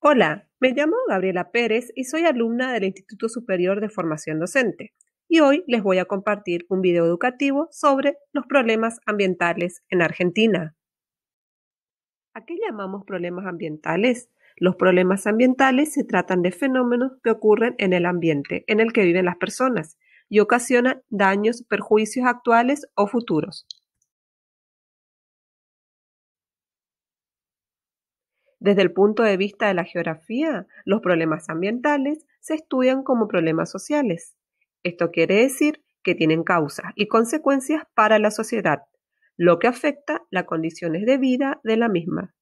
Hola, me llamo Gabriela Pérez y soy alumna del Instituto Superior de Formación Docente y hoy les voy a compartir un video educativo sobre los problemas ambientales en Argentina. ¿A qué llamamos problemas ambientales? Los problemas ambientales se tratan de fenómenos que ocurren en el ambiente en el que viven las personas y ocasionan daños, perjuicios actuales o futuros. Desde el punto de vista de la geografía, los problemas ambientales se estudian como problemas sociales. Esto quiere decir que tienen causas y consecuencias para la sociedad, lo que afecta las condiciones de vida de la misma.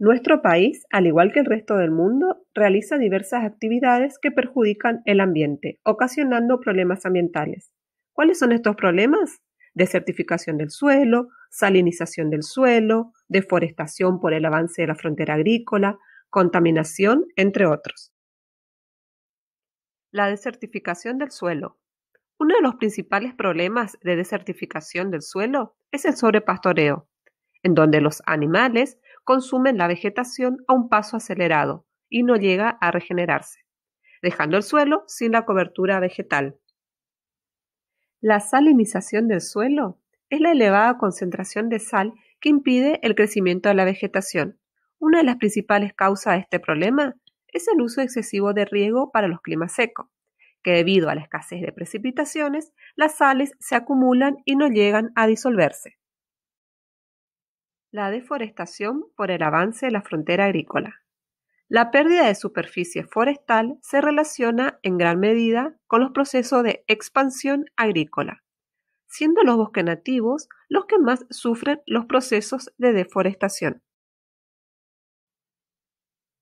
Nuestro país, al igual que el resto del mundo, realiza diversas actividades que perjudican el ambiente, ocasionando problemas ambientales. ¿Cuáles son estos problemas? desertificación del suelo, salinización del suelo, deforestación por el avance de la frontera agrícola, contaminación, entre otros. La desertificación del suelo. Uno de los principales problemas de desertificación del suelo es el sobrepastoreo, en donde los animales consumen la vegetación a un paso acelerado y no llega a regenerarse, dejando el suelo sin la cobertura vegetal. La salinización del suelo es la elevada concentración de sal que impide el crecimiento de la vegetación. Una de las principales causas de este problema es el uso excesivo de riego para los climas secos, que debido a la escasez de precipitaciones, las sales se acumulan y no llegan a disolverse. La deforestación por el avance de la frontera agrícola. La pérdida de superficie forestal se relaciona en gran medida con los procesos de expansión agrícola, siendo los bosques nativos los que más sufren los procesos de deforestación.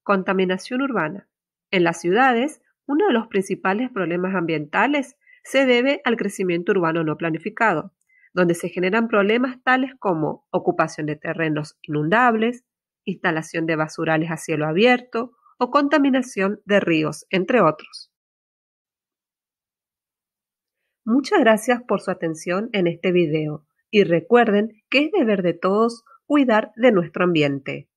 Contaminación urbana. En las ciudades, uno de los principales problemas ambientales se debe al crecimiento urbano no planificado, donde se generan problemas tales como ocupación de terrenos inundables, instalación de basurales a cielo abierto o contaminación de ríos, entre otros. Muchas gracias por su atención en este video y recuerden que es deber de todos cuidar de nuestro ambiente.